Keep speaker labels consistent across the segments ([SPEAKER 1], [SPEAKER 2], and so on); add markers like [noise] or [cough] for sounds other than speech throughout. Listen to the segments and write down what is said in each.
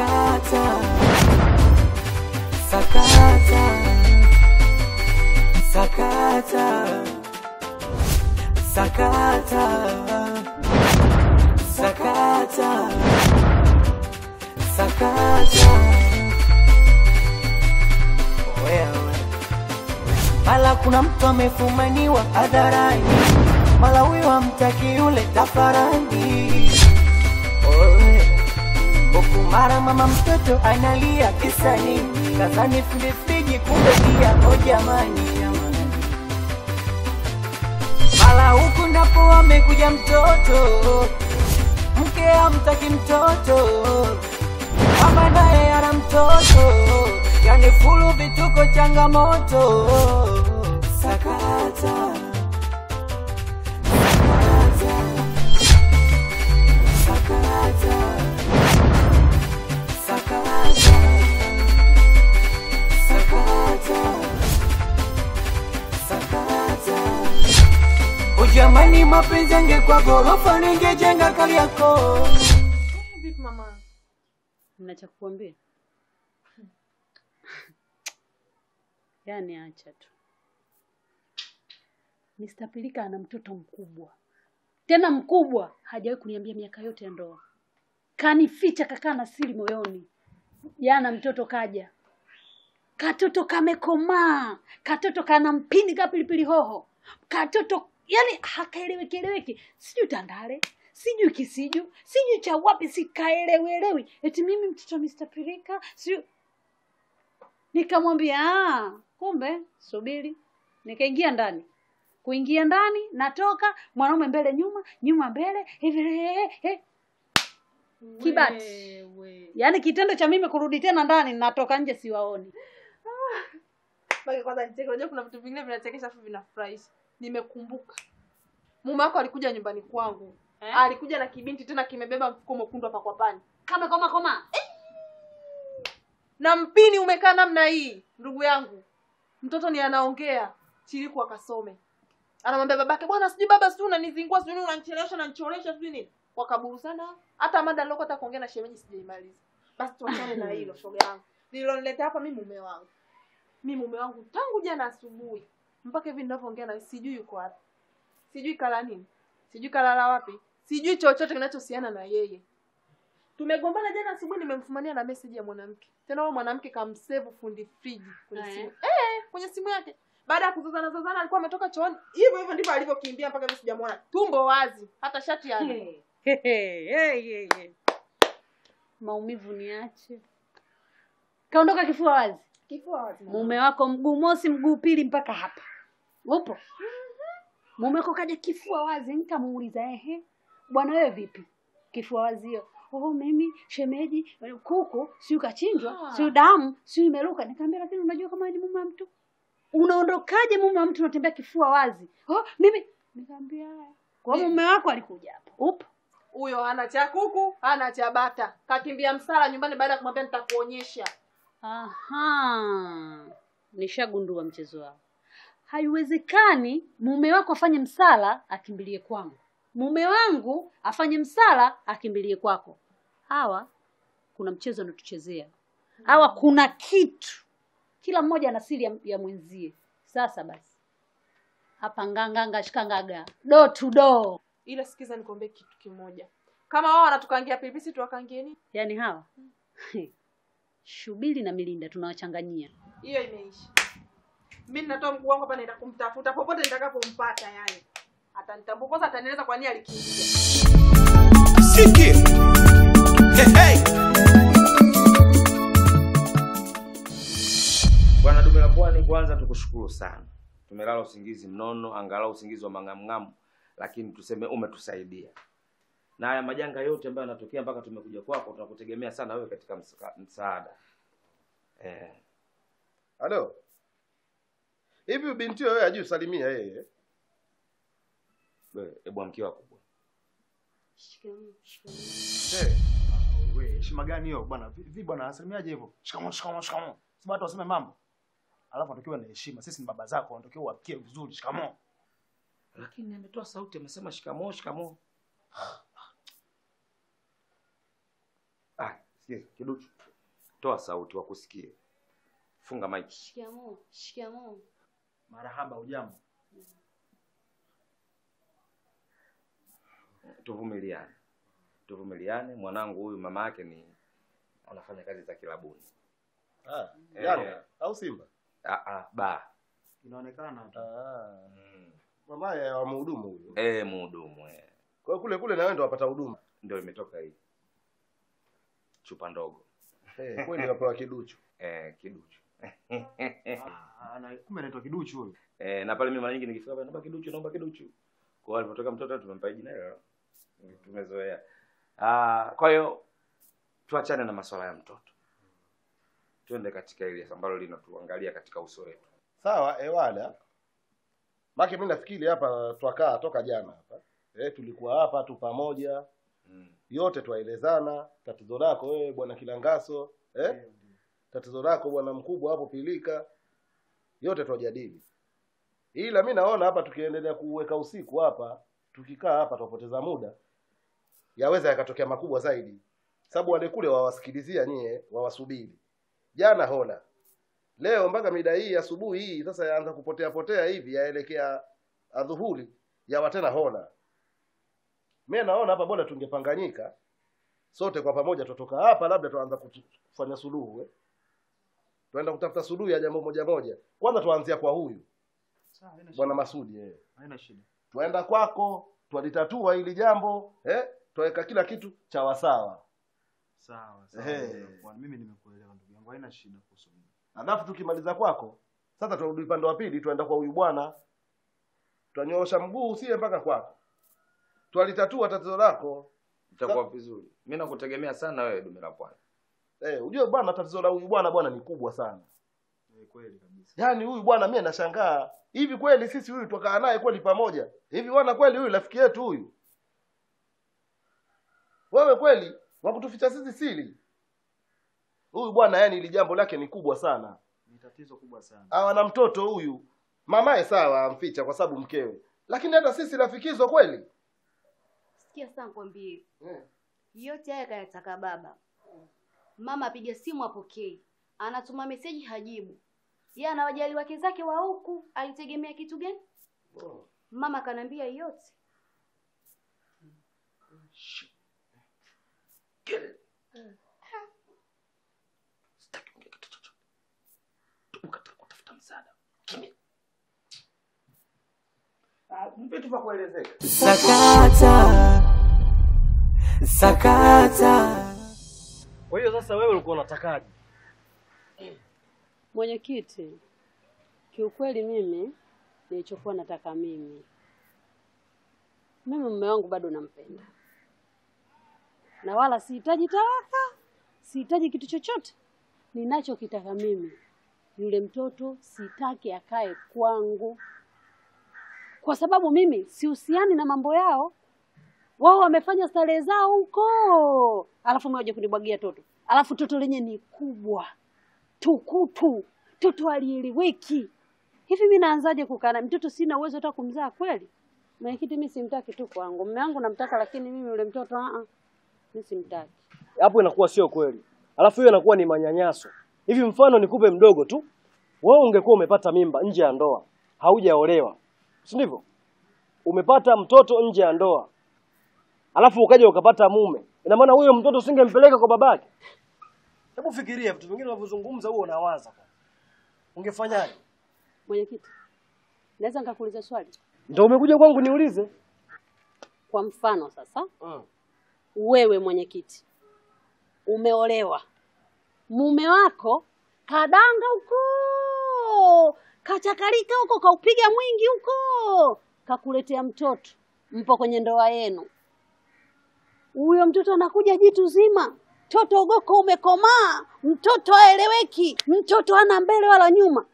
[SPEAKER 1] Sakata, sakata, sakata, sakata, sakata, sakata. mala kuna mtu amefumaniwa hadharani,
[SPEAKER 2] mala huyo amtaki yule tafarani huku mara mama mtoto analia kisa nini? Kazani filifiji kumbe pia o jamani. huku ndapo amekuja mtoto, mke amtaki mtoto, mama naye ana mtoto, yani fulu vituko changamoto sakata
[SPEAKER 3] Tamani mapenzi yange kwa gorofa ningejenga kali yako.
[SPEAKER 4] Vipi mama? Mna cha kukuambia? [laughs] Yaani acha tu. Mr. Pilika ana mtoto mkubwa. Tena mkubwa, hajawahi kuniambia miaka yote ya ndoa. Kanificha kakaa na siri moyoni. Jana mtoto kaja. Katoto kamekomaa, katoto kana mpini kapilipili hoho, katoto yani hakaeleweki eleweki, sijui Tandale, sijui Kisiju, sijui cha wapi, sikaelewelewi. Eti mimi mtoto Mr. Pirika sijui. Nikamwambia ah, kumbe, subiri. Nikaingia ndani kuingia ndani, natoka mwanaume mbele nyuma, nyuma mbele hivi kibati, yaani kitendo cha mimi kurudi tena ndani, natoka nje siwaoni.
[SPEAKER 2] Ah. Kwanza kuna vitu vingine vinachekesha afu vinafurahisha nimekumbuka mume wako alikuja nyumbani kwangu eh? alikuja na kibinti tena kimebeba mfuko mwekundu hapa kwa pani kama koma koma eh! na mpini umekaa namna hii ndugu yangu mtoto ni anaongea chiriku akasome anamwambia babake bwana sijui baba sijui unanizingua sijui unanichelewesha nanicholesha sijui nini sana hata mada nilikuwa hata kuongea na shemeji sijaimaliza basi tuachane na hilo shoga yangu lililoniletea hapa mi mume wangu mi mume wangu tangu jana asubuhi mpaka hivi ninavyoongea na sijui yuko wapi sijui kala nini sijui kalala wapi sijui chochote kinachohusiana na yeye tumegombana jana asubuhi nimemfumania na message ya mwanamke tena huyo mwanamke kamsevu fundi friji kwenye eh. simu eh, kwenye simu yake baada ya kuzozana zozana alikuwa ametoka chooni hivyo hivyo ndivyo alivyokimbia mpaka mimi sijamwona tumbo wazi hata shati yake
[SPEAKER 4] hey. hey, hey, hey, hey. maumivu niache kaondoka kifua wazi kifua wazi mume wako mguu mosi mguu pili mpaka hapa upo mumeko kaja kifua wazi, nikamuuliza ehe, bwana wewe vipi kifua wazio? Oh, mimi shemeji, kuku siu kachinjwa, ah. siu damu siu imeruka. Nikamwambia,
[SPEAKER 2] lakini unajua kama ni mume wa mtu
[SPEAKER 4] unaondokaje? Mume wa mtu unatembea kifua wazi? Oh, mimi
[SPEAKER 2] nikamwambia, kwa mume wako alikuja hapa, upo huyo, ana cha kuku ana cha bata, kakimbia msala nyumbani baada ya kumwambia nitakuonyesha.
[SPEAKER 4] Aha, nishagundua mchezo wao haiwezekani mume wako afanye msala akimbilie kwangu, mume wangu afanye msala akimbilie kwako. Hawa kuna mchezo anatuchezea hawa, kuna kitu, kila mmoja ana siri ya, mwenzie. Sasa basi hapa nganganga shikangaga
[SPEAKER 2] do tu do. Ila sikiza, nikwambie kitu kimoja, kama wao wanatukangia pipisi, tuwakangie nini?
[SPEAKER 4] Yaani hawa hmm. [laughs] Shubiri na Milinda tunawachanganyia,
[SPEAKER 2] hiyo imeisha mi natoa mguu wangu hapa, naenda kumtafuta popote nitakapompata, yani atanitambua ataneleza kwa nini alikimbia.
[SPEAKER 3] Siki hey, hey. Bwana dume la pwani, kwanza tukushukuru sana, tumelala usingizi mnono, angalau usingizi wa mang'amng'amu, lakini tuseme umetusaidia na haya majanga yote ambayo yanatokea mpaka tumekuja kwako, tunakutegemea sana wewe katika msaada eh. Halo hivi binti wewe salimia yeye ebwa eh, eh, mke wako bwana eh, heshima gani hiyo bwana vi bwana asalimiaje hivyo shikamoo shikamoo shikamoo si watu waseme mambo alafu anatokiwa na heshima sisi ni baba zako anatokiwa uwapikie vizuri shikamoo lakini ametoa sauti amesema shikamoo shikamoo ah, kiduchu toa sauti wakusikie funga maiki
[SPEAKER 1] shikamoo shikamoo
[SPEAKER 3] Marahaba, ujambo? Tuvumiliane, tuvumiliane. Mwanangu huyu mama yake ni anafanya kazi za kilabuni ah, eh, au Simba ah, ah, ba inaonekana ah, mm. mama ya wa mhudumu huyo eh, mhudumu eh. Kwa kule kule na wewe ndio wapata huduma, ndio imetoka hii chupa ndogo eh, kweli wapewa kiduchu eh, kiduchu [laughs] Ah, kumbe anaitwa Kiduchu huyo. [laughs] Eh, na pale mimi mara nyingi nikifika pale naomba kiduchu, naomba kiduchu. Kwa alipotoka mtoto tumempa jina hilo. Tumezoea. Ah, kwa hiyo tuachane na masuala ya mtoto. Twende katika ile ambalo linatuangalia katika uso wetu. Sawa, ewala. Eh, Maki mimi nafikiri hapa twakaa toka jana hapa. Eh, tulikuwa hapa tu pamoja. Mm. Yote twaelezana, tatizo lako wewe bwana Kilangaso, eh? Mm tatizo lako bwana mkubwa hapo pilika yote twajadili ila mi naona hapa tukiendelea kuweka usiku hapa tukikaa hapa tupoteza muda yaweza yakatokea makubwa zaidi sababu wale kule wawasikilizia nyie wawasubiri jana hona leo mpaka mida hii asubuhi hii sasa yaanza kupotea potea hivi yaelekea adhuhuri yawa tena hona mi naona hapa bora tungepanganyika sote kwa pamoja tutoka hapa labda tuanza kufanya suluhu eh? tunaenda kutafuta suluhu ya jambo moja moja. Kwanza tuanzia kwa huyu bwana Masudi eh. Haina shida, tunaenda kwako, twalitatua hili jambo eh, twaweka kila kitu cha wasawa sawa sawa. Eh, mimi nimekuelewa ndugu yangu, haina shida kuhusu mimi. Alafu tukimaliza kwako, sasa tunarudi upande wa pili, tuenda kwa huyu bwana, twanyoosha mguu sie mpaka kwako, twalitatua tatizo lako, itakuwa vizuri. Mimi nakutegemea sana wewe, dume la kwanza Eh, unajua bwana tatizo la huyu bwana bwana ni kubwa sana. Ni eh, kweli kabisa. Yaani huyu bwana mimi nashangaa. Hivi kweli sisi huyu tukaa naye kweli pamoja. Hivi bwana kweli huyu rafiki yetu huyu. Wewe kweli wakutuficha sisi siri. Huyu bwana yani ili jambo lake ni kubwa sana. Ni tatizo kubwa sana. Ah, na mtoto huyu. mamae sawa amficha kwa sababu mkewe. Lakini hata sisi rafikizo kweli.
[SPEAKER 1] Sikia sana kwambie. Eh. Yote haya kayataka baba mama apiga simu apokee, anatuma meseji hajibu. Yeye ana wajali wake zake wa huku, alitegemea kitu gani? Oh. Mama kanambia yote Sakata, sakata
[SPEAKER 3] kwa hiyo sasa wewe ulikuwa unatakaje?
[SPEAKER 4] Mwenyekiti, kiukweli mimi nilichokuwa nataka mimi, mimi mume wangu bado nampenda na wala sihitaji talaka, sihitaji kitu chochote. Ninachokitaka mimi, yule mtoto sitaki akae kwangu, kwa sababu mimi sihusiani na mambo yao. Wao wamefanya starehe zao huko, alafu mimi waje kunibwagia toto alafu toto lenye ni kubwa tukutu, toto aliiliwiki hivi. Mimi naanzaje kukana mtoto? Sina uwezo hata kumzaa kweli. Mwenyekiti, mimi simtaki tu kwangu, mume wangu namtaka, lakini mimi yule mtoto a ah, a, ah, mimi simtaki.
[SPEAKER 3] Hapo inakuwa sio kweli, alafu hiyo inakuwa ni manyanyaso. Hivi mfano nikupe mdogo tu, wewe ungekuwa umepata mimba nje ya ndoa, haujaolewa, si ndivyo? Umepata mtoto nje ya ndoa, alafu ukaja ukapata mume Ina maana huyo mtoto usingempeleka kwa babake? Hebu fikiria vitu vingine unavyozungumza, huo unawaza kwa. Ungefanyaje? Mwenyekiti, naweza nikakuuliza swali? Ndio umekuja kwangu niulize.
[SPEAKER 4] Kwa mfano sasa, mm. wewe mwenyekiti umeolewa, mume wako kadanga huko, kachakarika huko, kaupiga mwingi huko, kakuletea mtoto, mpo kwenye ndoa yenu huyo mtoto anakuja jitu zima. Mtoto ugoko umekomaa, mtoto aeleweki, mtoto ana mbele wala
[SPEAKER 3] nyuma.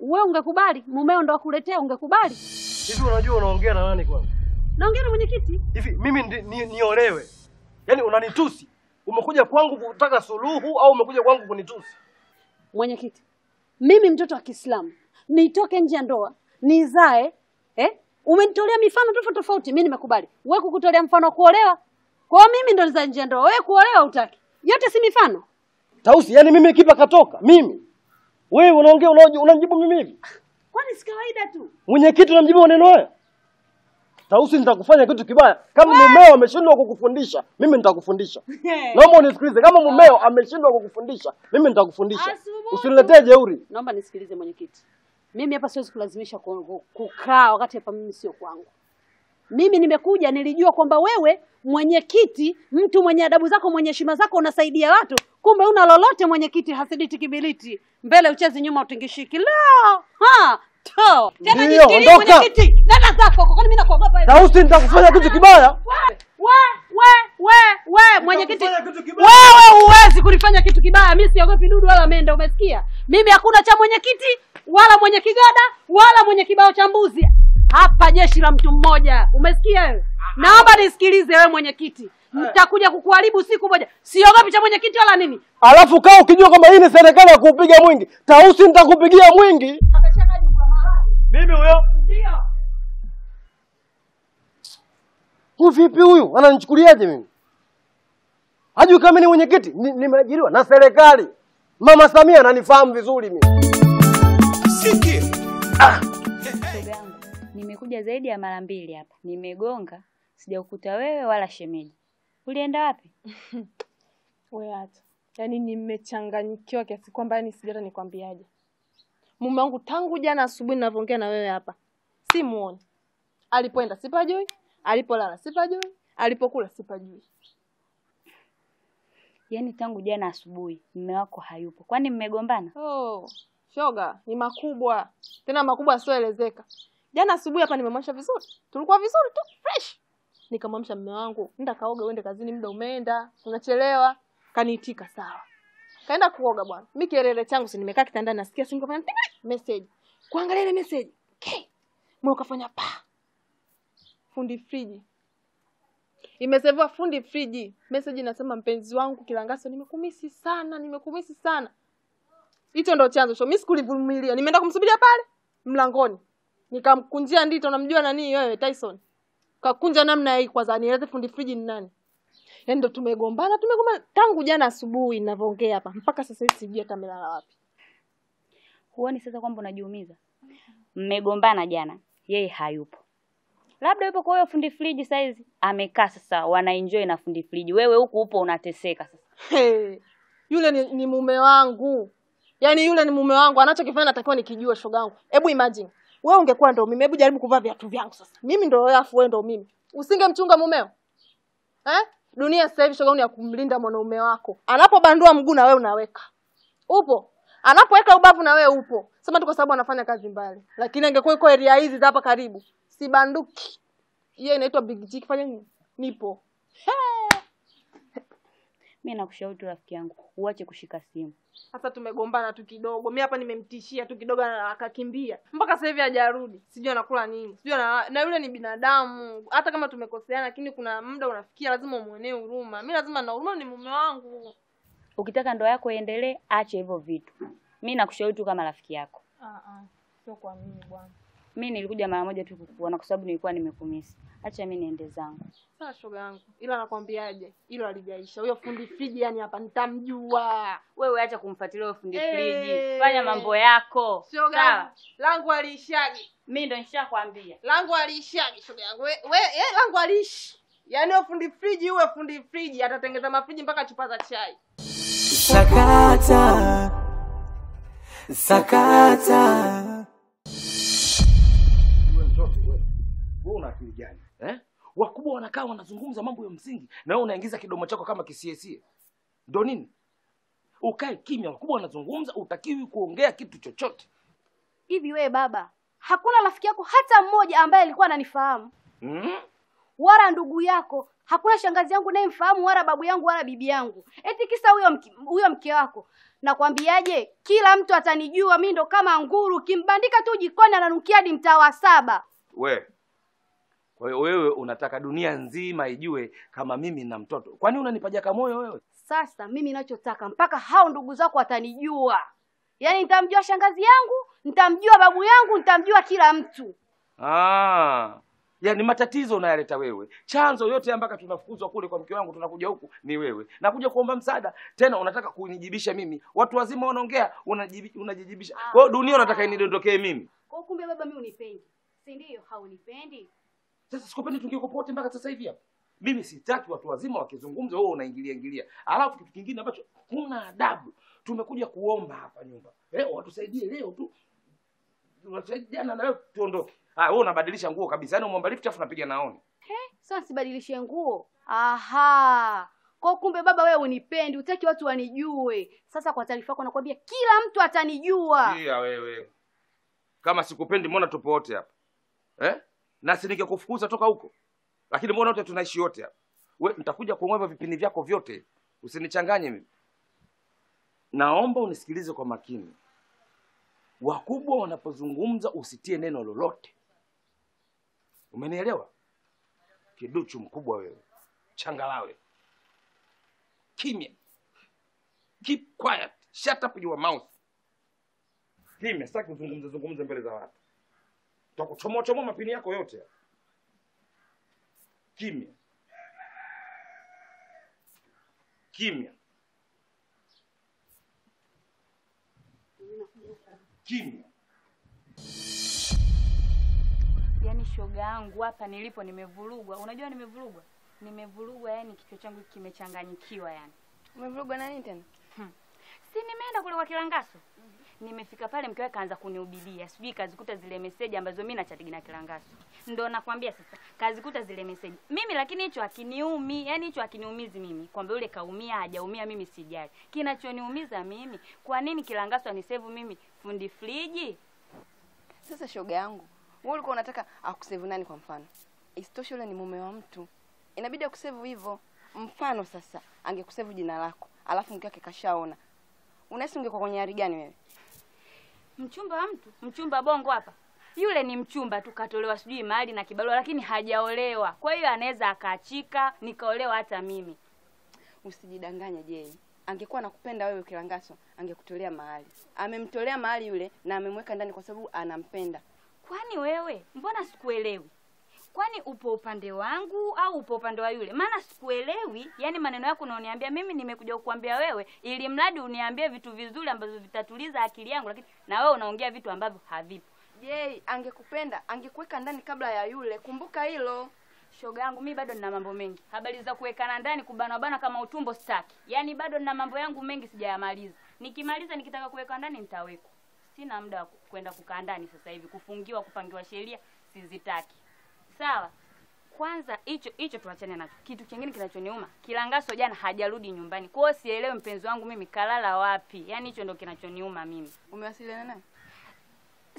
[SPEAKER 3] Wewe
[SPEAKER 4] ungekubali mumeo ndo akuletea? Ungekubali hivi?
[SPEAKER 3] Unajua unaongea na nani kwanza? Naongea na mwenyekiti. Hivi mimi niolewe? Ni, yaani unanitusi? Umekuja kwangu kutaka suluhu au umekuja kwangu kunitusi? Mwenyekiti,
[SPEAKER 4] mimi mtoto wa Kiislamu nitoke nje ya ndoa nizae eh? Umenitolea mifano tofauti tofauti, mimi nimekubali. Wewe kukutolea mfano kuolewa kwa mimi ndo niza nje ndoa, wewe kuolewa utaki. Yote si mifano.
[SPEAKER 3] Tausi, yani mimi kipa katoka, mimi. Wewe unaongea unamjibu mimi hivi?
[SPEAKER 4] Kwani si kawaida tu.
[SPEAKER 3] Mwenyekiti unamjibu maneno haya? Tausi, nitakufanya kitu kibaya. Kama mumeo ameshindwa kukufundisha, mimi nitakufundisha. [laughs] Naomba unisikilize. Kama mumeo ameshindwa kukufundisha, mimi nitakufundisha. Usiniletee jeuri.
[SPEAKER 4] Naomba nisikilize mwenyekiti. Mimi hapa siwezi kulazimisha kukaa wakati hapa mimi sio kwangu. Mimi nimekuja nilijua kwamba wewe mwenyekiti, mtu mwenye adabu zako, mwenye heshima zako, unasaidia watu, kumbe una lolote mwenyekiti. Hasiditi kibiliti, mbele uchezi, nyuma utingishiki. La ha to tena jikirie mwenyekiti, nenda zako, kwa nini mimi nakuogopa? Na usi nitakufanya kitu kibaya we we we we mwenyekiti, wewe huwezi kunifanya kitu kibaya. Mimi siogopi dudu wala mende, umesikia? Mimi hakuna cha mwenyekiti wala mwenye kigada wala mwenye kibao cha mbuzi hapa jeshi la mtu mmoja. Umesikia wewe? Naomba nisikilize wewe mwenyekiti, eh. nitakuja kukuharibu siku moja. Siogopi cha mwenyekiti wala nini.
[SPEAKER 3] Alafu kaa ukijua kwamba hii ni serikali ya kuupiga mwingi. Tausi nitakupigia mwingi. Mimi huyo huyu vipi? Huyu ananichukuliaje mimi? Hajui kama ni mwenyekiti, nimeajiriwa na serikali. Mama Samia ananifahamu vizuri mimi. Sikia.
[SPEAKER 5] Ah nimekuja zaidi ya mara mbili hapa, nimegonga, sijakukuta wewe wala shemeji. Ulienda wapi? [laughs] Wewe hata yaani, nimechanganyikiwa kiasi kwamba yaani sijui hata nikwambiaje.
[SPEAKER 2] Mume wangu tangu jana asubuhi ninavyoongea na wewe hapa simuoni, alipoenda
[SPEAKER 5] sipajui, alipolala sipajui, alipokula sipajui. Yaani tangu jana asubuhi mume wako hayupo, kwani mmegombana? Oh,
[SPEAKER 2] shoga ni makubwa tena makubwa asioelezeka. Jana asubuhi hapa nimemwamsha vizuri, tulikuwa vizuri tu fresh. Nikamwamsha mume wangu, nenda kaoga uende kazini, muda umeenda, unachelewa. Kaniitika sawa, kaenda kuoga bwana. Mimi kielele changu si nimekaa kitandani, nasikia simu kafanya message, kuangalia ile message mwe kafanya pa fundi friji imesevua fundi friji. Message inasema mpenzi wangu Kilangaso, nimekumisi sana, nimekumisi sana. Hicho ndo chanzo cho. Mimi sikulivumilia, nimeenda kumsubiria pale mlangoni nikamkunjia ndito namjua nani wewe Tyson kakunja namna hii kwanza nieleze fundi friji ni nani yani ndo tumegombana tumegombana tangu jana asubuhi ninavyoongea hapa mpaka sasa hivi sijui hata amelala wapi
[SPEAKER 5] huoni sasa kwamba unajiumiza mmegombana jana yeye hayupo labda yupo kwa huyo fundi friji saizi amekaa sasa wanaenjoy na fundi friji wewe huku upo unateseka sasa
[SPEAKER 2] hey, yule ni, ni mume wangu yaani yule ni mume wangu anachokifanya natakiwa nikijua shoga yangu hebu imagine wewe ungekuwa ndo mimi, hebu jaribu kuvaa viatu vyangu sasa. Mimi ndo wewe afu wewe ndo mimi. Usingemchunga mumeo? Eh? Dunia sasa hivi shogauni ya kumlinda mwanaume wako. Anapobandua mguu na wewe unaweka. Upo? Anapoweka ubavu na wewe upo. Sema tu kwa sababu anafanya kazi mbali. Lakini angekuwa yuko area hizi hapa karibu. Sibanduki.
[SPEAKER 5] Yeye inaitwa Big G kifanya nini? Nipo. Hey! mi nakushauri tu rafiki yangu uache kushika simu.
[SPEAKER 2] Sasa tumegombana tu kidogo, mi hapa nimemtishia tu kidogo, akakimbia mpaka sasa hivi hajarudi, sijui anakula nini, sijui na, na yule ni binadamu. Hata kama tumekoseana, lakini kuna muda unafikia lazima umwonee huruma. Mi lazima na huruma, ni mume wangu.
[SPEAKER 5] Ukitaka ndoa yako iendelee, ache hivyo vitu. Mi nakushauri tu kama rafiki yako.
[SPEAKER 2] Ah, ah, sio kwa mimi bwana
[SPEAKER 5] mi nilikuja mara moja tu kukuona kwa sababu nilikuwa nimekumisi. Acha mi niende zangu.
[SPEAKER 2] Sawa shoga yangu, ila nakwambiaje, hilo alijaisha Huyo fundi
[SPEAKER 5] friji yani hapa nitamjua. Wewe acha kumfuatilia huyo fundi hey, eh. friji, fanya mambo yako. Shoga
[SPEAKER 2] langu aliishagi, mi ndo nishakwambia langu aliishagi. Shoga yangu we, we, ye, langu aliishi Yani huyo fundi friji, huyo fundi friji atatengeza mafriji mpaka chupa za chai.
[SPEAKER 1] Sakata
[SPEAKER 3] sakata Wewe una akili gani? Eh? Wakubwa wanakaa wanazungumza mambo ya msingi na wewe unaingiza kidomo chako kama kisiesie. Ndio nini? Ukae kimya, wakubwa wanazungumza, utakiwi kuongea kitu chochote.
[SPEAKER 1] Hivi wewe baba, hakuna rafiki yako hata mmoja ambaye alikuwa ananifahamu? Mm? Wala ndugu yako, hakuna shangazi yangu naye mfahamu wala babu yangu wala bibi yangu. Eti kisa huyo huyo mke wako. Nakwambiaje, kila mtu atanijua mimi ndo kama nguru, kimbandika tu jikoni ananukia hadi mtaa wa saba.
[SPEAKER 3] We, kwa hiyo wewe unataka dunia nzima ijue kama mimi na mtoto. Kwani unanipa jaka moyo wewe?
[SPEAKER 1] Sasa mimi ninachotaka mpaka hao ndugu zako watanijua, yaani nitamjua shangazi yangu, nitamjua babu yangu, nitamjua kila mtu.
[SPEAKER 3] Ah, yaani matatizo unayaleta wewe. Chanzo yote mpaka tunafukuzwa kule kwa mke wangu, tunakuja huku ni wewe. Nakuja kuomba msaada, tena unataka kunijibisha mimi. Watu wazima wanaongea, unajijibisha. Ah. Kwa hiyo dunia unataka inidondokee mimi.
[SPEAKER 1] Kwa kumbe baba mimi unipendi, si ndio? Haunipendi.
[SPEAKER 3] Sasa sikupendi tungeko pote mpaka sasa hivi hapa. Mimi sitaki watu wazima wakizungumza, wewe unaingilia ingilia. Alafu kitu kingine ambacho kuna adabu, tumekuja kuomba hapa nyumba eh, watusaidie leo tu, jana na leo tuondoke. Ah, wewe unabadilisha nguo kabisa, yaani umwomba lift afu napiga naoni.
[SPEAKER 1] Eh, sasa sibadilishie nguo. Aha. Kwa kumbe baba wewe unipendi, utaki watu wanijue. Sasa kwa taarifa yako nakwambia kila mtu atanijua. Iya
[SPEAKER 3] wewe. Kama sikupendi mbona tupo wote hapa? Eh? na si ningekufukuza toka huko. Lakini mbona wote tunaishi wote hapa? Wewe nitakuja kuongoza vipindi vyako vyote, usinichanganye mimi. Naomba unisikilize kwa makini. Wakubwa wanapozungumza usitie neno lolote. Umenielewa? Kiduchu mkubwa wewe, changalawe, kimya, keep quiet, shut up your mouth, kimya. Sitaki uzungumze zungumze mbele za watu. Tutakuchomoa mapini yako yote. Kimya kimya kimya.
[SPEAKER 5] Yaani shoga yangu hapa nilipo nimevurugwa. Unajua nimevurugwa, nimevurugwa, yani kichwa changu kimechanganyikiwa, yani umevurugwa na nini tena? hmm. Si nimeenda kule kwa Kilangaso. Nimefika pale mke wake kaanza kunihubiria. Sijui kazikuta zile meseji ambazo mimi nachatigi na Kilangaso. Ndio nakwambia sasa. Kazikuta zile meseji. Mimi lakini hicho hakiniumi, yani hicho hakiniumizi mimi. Kwamba yule kaumia hajaumia mimi sijali. Kinachoniumiza mimi, kwa nini Kilangaso anisevu mimi fundi friji? Sasa shoga yangu, wewe ulikuwa unataka akusevu nani kwa mfano? Isitoshe yule ni mume wa mtu. Inabidi akusevu hivyo. Mfano sasa angekusevu jina lako, alafu mke wake kashaona Unahisi ungekuwa kwenye hali gani wewe? Mchumba wa mtu, mchumba bongo hapa. Yule ni mchumba tu katolewa sijui mali na kibarua lakini hajaolewa. Kwa hiyo anaweza akaachika nikaolewa hata mimi. Usijidanganye je. Angekuwa nakupenda wewe Kilangaso, angekutolea mahali. Amemtolea mahali yule na amemweka ndani kwa sababu anampenda. Kwani wewe mbona sikuelewi? kwani upo upande wangu au upo upande wa yule? Maana sikuelewi. Yani maneno yako unaoniambia mimi, nimekuja kukuambia wewe, ili mradi uniambie vitu vizuri ambavyo vitatuliza akili yangu, lakini na wewe unaongea vitu ambavyo havipo. Je, angekupenda angekuweka ndani kabla ya yule. Kumbuka hilo. Shoga yangu mi bado nina mambo mengi. Habari za kuwekana ndani kubana bana kama utumbo sitaki. Yaani bado nina mambo yangu mengi sijayamaliza. Nikimaliza nikitaka kuweka ndani nitawekwa. Sina muda wa kwenda kukaa ndani sasa hivi, kufungiwa, kupangiwa sheria sizitaki sawa. Kwanza hicho hicho tuachane na Kitu kingine kinachoniuma, Kilangaso jana hajarudi nyumbani. Kwa hiyo sielewi mpenzi wangu mimi kalala wapi. Yaani hicho ndio kinachoniuma mimi. Umewasiliana naye?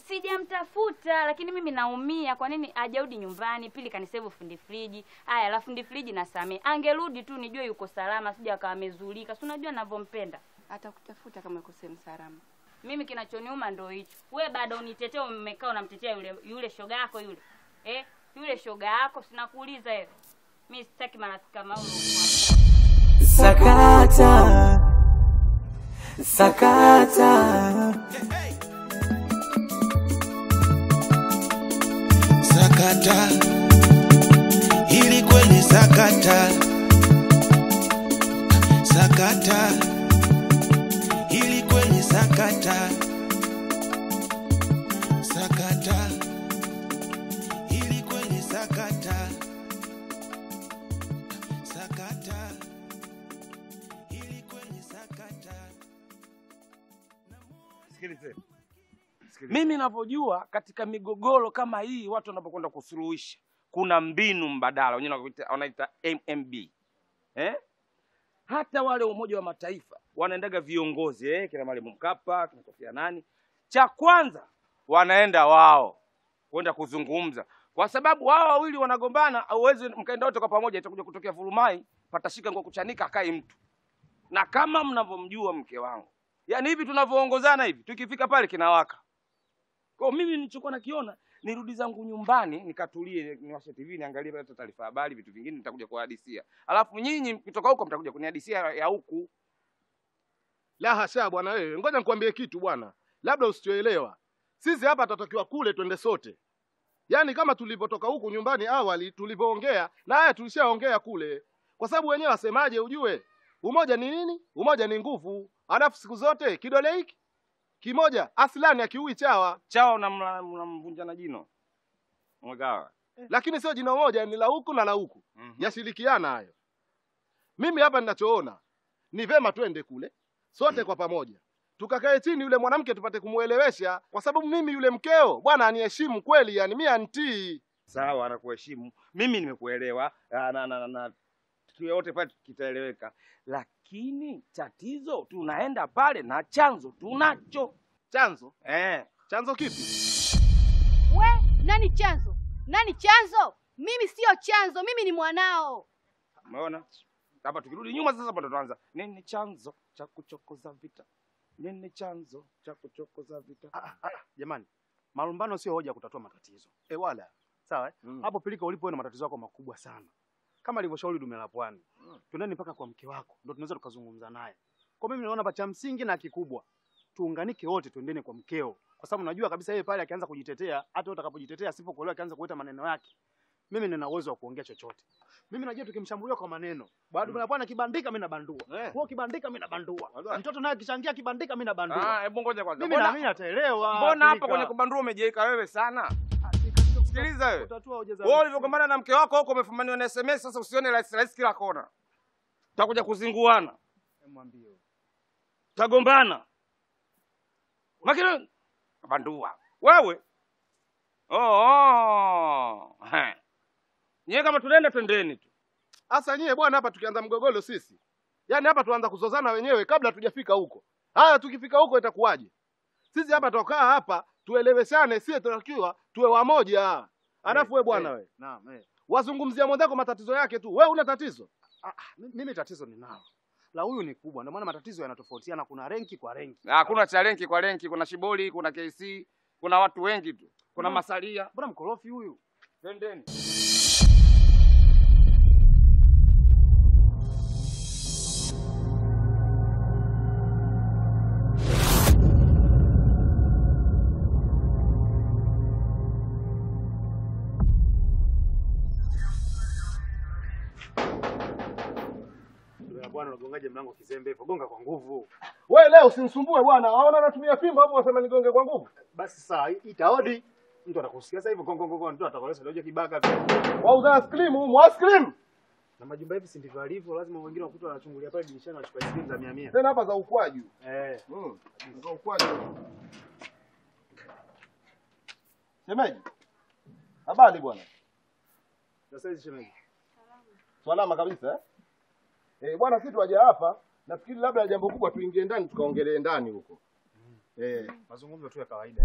[SPEAKER 5] Sijamtafuta, lakini mimi naumia. Kwa nini hajarudi nyumbani? Pili kanisevu fundi friji. Haya, la fundi friji nasamee. Angerudi tu nijue yuko salama, sija akawa amezulika. Si unajua ninavyompenda. Atakutafuta kama yuko sehemu salama. Mimi kinachoniuma ndio hicho. We bado unitetea, umekaa unamtetea yule yule shoga yako yule. Eh, yule shoga yako, sinakuuliza hivyo. Mimi sitaki
[SPEAKER 1] marafiki kama wewe.
[SPEAKER 3] Sakata sakata sakata, ili kweli sakata sakata, ili kweli sakata. ninavyojua katika migogoro kama hii watu wanapokwenda kusuluhisha kuna mbinu mbadala wenyewe wanaita MMB eh? Hata wale Umoja wa Mataifa wanaendaga viongozi eh, kina Mwalimu Mkapa kina Kofi Cha kwanza wanaenda wao kwenda kuzungumza, kwa sababu wao wawili wanagombana, auwezi mkaenda wote kwa pamoja, itakuja kutokea furumai, patashika nguo kuchanika, akae mtu. Na kama mnavyomjua mke wangu, yani hivi tunavyoongozana hivi, tukifika pale kinawaka kwa mimi nilichokuwa nakiona nirudi zangu nyumbani nikatulie, niwashe TV niangalie hata taarifa habari, vitu vingine nitakuja kuhadisia. Alafu nyinyi mkitoka huko mtakuja kunihadisia ya huku. La hasha bwana wewe. Ngoja nikwambie kitu bwana. Labda usichoelewa. Sisi hapa tutatakiwa kule twende sote. Yaani kama tulipotoka huku nyumbani awali tulipoongea na haya tulishaongea kule. Kwa sababu wenyewe wasemaje ujue? Umoja ni nini? Umoja ni nguvu. Alafu siku zote kidole hiki Kimoja, Aslani akiui chawa. Chawa unamvunja na jino. Mwegawa. Eh. Lakini sio jino moja, ni la huku na la huku. Mm -hmm. Yashirikiana hayo. Mimi hapa ninachoona ni vema twende kule sote mm -hmm. kwa pamoja tukakae chini, yule mwanamke tupate kumuelewesha, kwa sababu mimi yule mkeo bwana aniheshimu kweli, yani mimi antii. Sawa, anakuheshimu mimi, nimekuelewa ah, na, na, na, na wote pale kitaeleweka, lakini tatizo tunaenda pale na chanzo tunacho. Chanzo eh, chanzo kipi?
[SPEAKER 1] We nani chanzo? Nani chanzo? Mimi sio chanzo, mimi ni mwanao.
[SPEAKER 3] Umeona hapa, tukirudi nyuma sasa hapa tutaanza nini chanzo cha kuchokoza vita, nini chanzo cha kuchokoza vita. Ah, ah, ah jamani, malumbano sio hoja ya kutatua matatizo e, wala sawa eh? mm. hapo mm. Pilika ulipo na matatizo yako makubwa sana kama alivyoshauri dume la pwani mm. Tuendeni mpaka kwa mke wako, ndio tunaweza tukazungumza naye. Kwa mimi naona cha msingi na kikubwa tuunganike wote, tuendeni kwa mkeo, kwa sababu najua kabisa yeye pale akianza kujitetea, hata utakapojitetea asipokuelewa, akianza kuleta maneno yake, mimi nina uwezo wa kuongea chochote. Mimi najua tukimshambulia kwa maneno, bado mm. bwana kibandika, mimi nabandua Yeah. Kwa kibandika, mimi nabandua mtoto naye akichangia kibandika, mimi nabandua. Ah, hebu ngoja kwanza, mimi naamini ataelewa. Mbona hapa kwenye kubandua umejiweka wewe sana? Sikiliza wewe. Wewe ulivyogombana na mke wako huko umefumaniwa na SMS sasa usione rais rais kila kona. Tutakuja kuzinguana. Mwambie. Tutagombana. Makini bandua. Wewe. Oh. oh. Nyewe kama tunaenda twendeni tu. Asa nyie bwana hapa tukianza mgogoro sisi. Yaani hapa tuanza kuzozana wenyewe kabla tujafika huko. Haya tukifika huko itakuwaje? Sisi hapa tukaa hapa tueleweshane, sie tunatakiwa tuwe wamoja. Alafu we eh, bwana, eh. we eh. wazungumzia mwenzako matatizo yake tu, we una tatizo? Ah, ah mimi tatizo ninao la huyu ni kubwa, ndio maana matatizo yanatofautiana. Kuna renki kwa renki, ah, kuna cha renki kwa renki, kuna Shiboli, kuna KC, kuna watu wengi tu, kuna hmm, Masalia. Mbona mkorofi huyu? Twendeni. mgongaji mlango kizembe hivyo, gonga kwa nguvu. Wewe leo usinisumbue bwana, waona natumia fimbo hapo, wasema nigonge kwa nguvu. Basi saa itaodi, mtu atakusikia sasa hivi, gongo gongo, mtu atakolesa doje kibaka. Wauza ice cream, mwa ice cream na majumba hivi si ndivyo alivyo, lazima wengine wakuta wanachungulia pale dirishani, wanachukua ice cream za 100 tena hapa za ukwaju eh, mm, za ukwaju. Semaji. habari bwana? Sasa hizi Salama. salama kabisa eh? Eh, bwana sisi tuwaja hapa, nafikiri labda jambo kubwa tuingie ndani tukaongelee ndani huko. Eh, mazungumzo tu ya kawaida.